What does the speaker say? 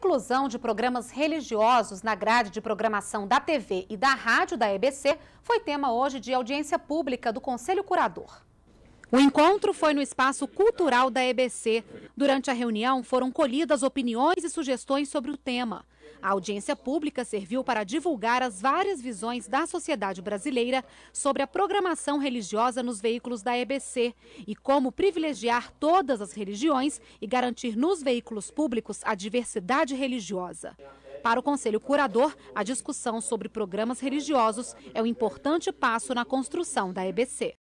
inclusão de programas religiosos na grade de programação da TV e da rádio da EBC foi tema hoje de audiência pública do Conselho Curador. O encontro foi no espaço cultural da EBC. Durante a reunião foram colhidas opiniões e sugestões sobre o tema. A audiência pública serviu para divulgar as várias visões da sociedade brasileira sobre a programação religiosa nos veículos da EBC e como privilegiar todas as religiões e garantir nos veículos públicos a diversidade religiosa. Para o Conselho Curador, a discussão sobre programas religiosos é um importante passo na construção da EBC.